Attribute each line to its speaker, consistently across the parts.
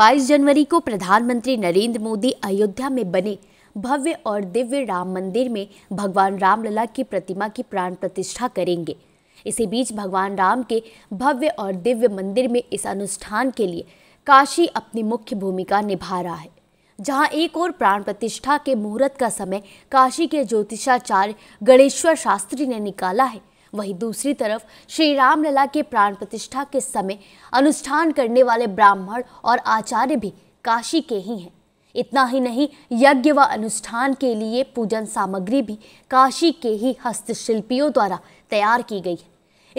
Speaker 1: 22 जनवरी को प्रधानमंत्री नरेंद्र मोदी अयोध्या में बने भव्य और दिव्य राम मंदिर में भगवान रामलला की प्रतिमा की प्राण प्रतिष्ठा करेंगे इसी बीच भगवान राम के भव्य और दिव्य मंदिर में इस अनुष्ठान के लिए काशी अपनी मुख्य भूमिका निभा रहा है जहां एक और प्राण प्रतिष्ठा के मुहूर्त का समय काशी के ज्योतिषाचार्य गणेश्वर शास्त्री ने निकाला है वहीं दूसरी तरफ श्री रामलला के प्राण प्रतिष्ठा के समय अनुष्ठान करने वाले ब्राह्मण और आचार्य भी काशी के ही हैं इतना ही नहीं यज्ञ व अनुष्ठान के लिए पूजन सामग्री भी काशी के ही हस्तशिल्पियों द्वारा तैयार की गई है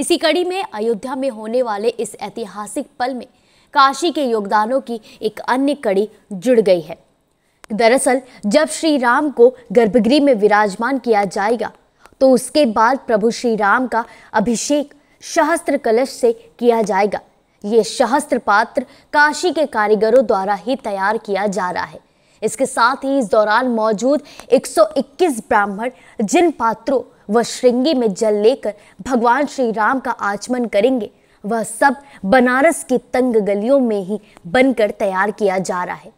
Speaker 1: इसी कड़ी में अयोध्या में होने वाले इस ऐतिहासिक पल में काशी के योगदानों की एक अन्य कड़ी जुड़ गई है दरअसल जब श्री राम को गर्भगृह में विराजमान किया जाएगा तो उसके बाद प्रभु श्री राम का अभिषेक सहस्त्र कलश से किया जाएगा ये सहस्त्र पात्र काशी के कारीगरों द्वारा ही तैयार किया जा रहा है इसके साथ ही इस दौरान मौजूद 121 ब्राह्मण जिन पात्रों व श्रृंगी में जल लेकर भगवान श्री राम का आचमन करेंगे वह सब बनारस की तंग गलियों में ही बनकर तैयार किया जा रहा है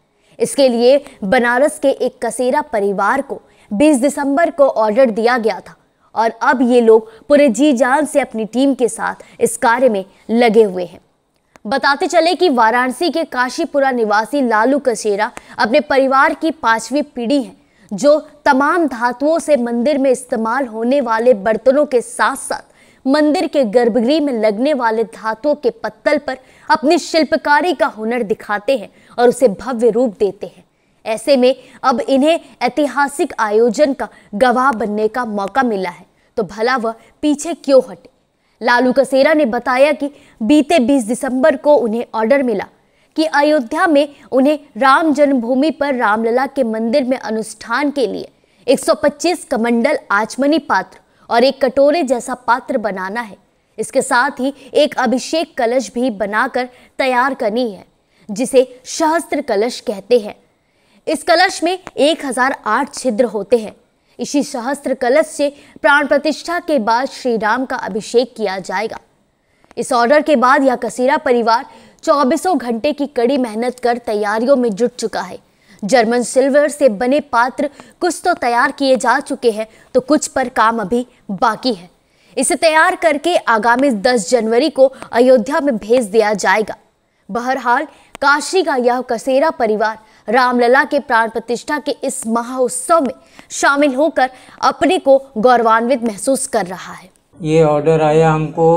Speaker 1: इसके लिए बनारस के एक कसेरा परिवार को 20 दिसंबर को ऑर्डर दिया गया था और अब ये लोग पूरे जी जान से अपनी टीम के साथ इस कार्य में लगे हुए हैं बताते चले कि वाराणसी के काशीपुरा निवासी लालू कशेरा अपने परिवार की पांचवी पीढ़ी है जो तमाम धातुओं से मंदिर में इस्तेमाल होने वाले बर्तनों के साथ साथ मंदिर के गर्भगृह में लगने वाले धातुओं के पत्तल पर अपनी शिल्पकारी का हुनर दिखाते हैं और उसे भव्य रूप देते हैं ऐसे में अब इन्हें ऐतिहासिक आयोजन का गवाह बनने का मौका मिला है तो भला वह पीछे क्यों हटे लालू कसेरा ने बताया कि बीते 20 दिसंबर को उन्हें ऑर्डर मिला कि अयोध्या में उन्हें राम जन्मभूमि पर रामलला के मंदिर में अनुष्ठान के लिए 125 कमंडल आचमनी पात्र और एक कटोरे जैसा पात्र बनाना है इसके साथ ही एक अभिषेक कलश भी बनाकर तैयार करनी है जिसे सहस्त्र कलश कहते हैं इस कलश में 1008 छिद्र होते हैं इसी सहस्त्र कलश से प्राण प्रतिष्ठा के बाद श्री राम का अभिषेक किया जाएगा इस ऑर्डर के बाद यह कसीरा परिवार चौबीसों घंटे की कड़ी मेहनत कर तैयारियों में जुट चुका है जर्मन सिल्वर से बने पात्र कुछ तो तैयार किए जा चुके हैं तो कुछ पर काम अभी बाकी है इसे तैयार करके आगामी 10 जनवरी को अयोध्या में भेज दिया जाएगा बहरहाल काशी का यह कसेरा परिवार रामलला के प्राण प्रतिष्ठा के इस महाउत्सव में शामिल होकर अपने को गौरवान्वित महसूस कर रहा है
Speaker 2: ये ऑर्डर आया हमको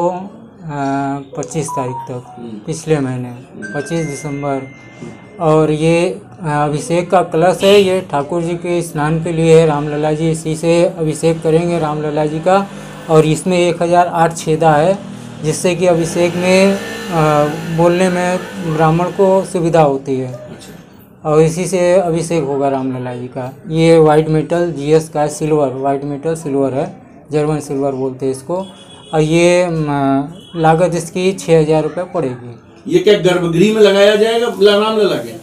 Speaker 2: पच्चीस तारीख तक हम्म। पिछले महीने पच्चीस दिसंबर और ये अभिषेक का कलश है ये ठाकुर जी के स्नान के लिए है रामलला जी इसी से अभिषेक करेंगे रामलला जी का और इसमें एक हज़ार आठ छेदा है जिससे कि अभिषेक में बोलने में ब्राह्मण को सुविधा होती है और इसी से अभिषेक होगा रामलला जी का ये वाइट मेटल जीएस का सिल्वर वाइट मेटल सिल्वर है जर्मन सिल्वर बोलते हैं इसको और ये लागत इसकी छः हज़ार रुपये पड़ेगी ये क्या गर्भगृह में लगाया जाएगा रामलला के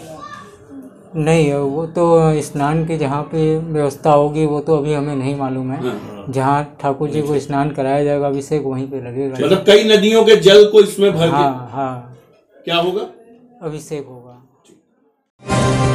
Speaker 2: नहीं वो तो स्नान की जहाँ पे व्यवस्था होगी वो तो अभी हमें नहीं मालूम है हाँ, हाँ। जहाँ ठाकुर जी को स्नान कराया जाएगा अभिषेक वहीं पे लगेगा मतलब कई नदियों के जल को इसमें भर हाँ हाँ क्या होगा अभिषेक होगा Oh.